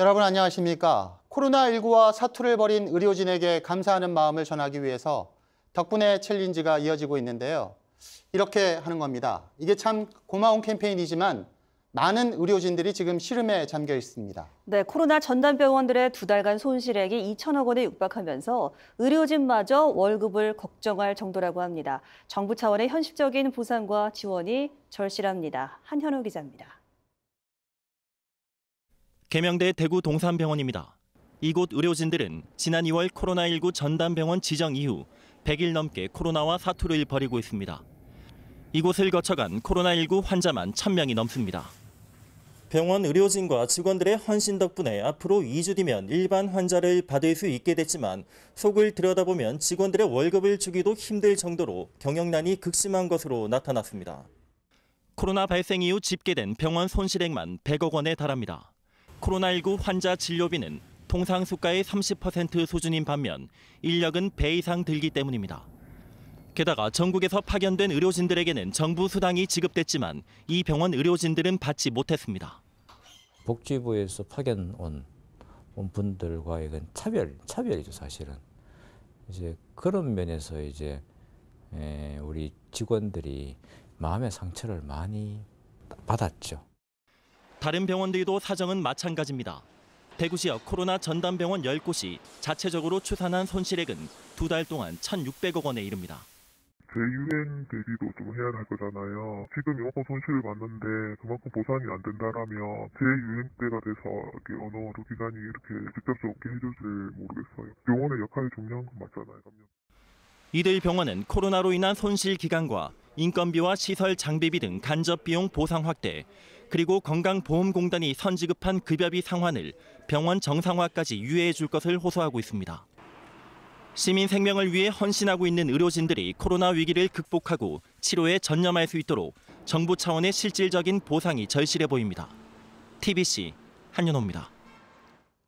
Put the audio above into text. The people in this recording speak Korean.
여러분 안녕하십니까? 코로나19와 사투를 벌인 의료진에게 감사하는 마음을 전하기 위해서 덕분에 챌린지가 이어지고 있는데요. 이렇게 하는 겁니다. 이게 참 고마운 캠페인이지만 많은 의료진들이 지금 시름에 잠겨 있습니다. 네, 코로나 전담 병원들의 두 달간 손실액이 2천억 원에 육박하면서 의료진마저 월급을 걱정할 정도라고 합니다. 정부 차원의 현실적인 보상과 지원이 절실합니다. 한현우 기자입니다. 계명대 대구 동산병원입니다. 이곳 의료진들은 지난 2월 코로나19 전담병원 지정 이후 100일 넘게 코로나와 사투를 벌이고 있습니다. 이곳을 거쳐간 코로나19 환자만 1000명이 넘습니다. 병원 의료진과 직원들의 헌신 덕분에 앞으로 2주 뒤면 일반 환자를 받을 수 있게 됐지만 속을 들여다보면 직원들의 월급을 주기도 힘들 정도로 경영난이 극심한 것으로 나타났습니다. 코로나 발생 이후 집계된 병원 손실액만 100억 원에 달합니다. 코로나19 환자 진료비는 통상 수가의 30% 수준인 반면 인력은 배 이상 들기 때문입니다. 게다가 전국에서 파견된 의료진들에게는 정부 수당이 지급됐지만 이 병원 의료진들은 받지 못했습니다. 복지부에서 파견 온 분들과의 차별 차별이죠 사실은 이제 그런 면에서 이제 우리 직원들이 마음의 상처를 많이 받았죠. 다른 병원들도 사정은 마찬가지입니다. 대구 지역 코로나 전담 병원 10곳이 자체적으로 추산한 손실액은 두 달 동안 1,600억 원에 이릅니다. 재유엔 그 대비도 좀 해야 할 거잖아요. 지금 이만큼 손실을 봤는데 그만큼 보상이 안 된다라면 재유엔 때가 돼서 이렇게 언어 의 기관이 이렇게 직접적으로 해줄지 모르겠어요. 병원의 역할이 중요한 건 맞잖아요. 이들 병원은 코로나로 인한 손실 기간과 인건비와 시설 장비비 등 간접 비용 보상 확대, 그리고 건강보험공단이 선지급한 급여비 상환을 병원 정상화까지 유예해 줄 것을 호소하고 있습니다. 시민 생명을 위해 헌신하고 있는 의료진들이 코로나 위기를 극복하고 치료에 전념할 수 있도록 정부 차원의 실질적인 보상이 절실해 보입니다. TBC 한윤호입니다.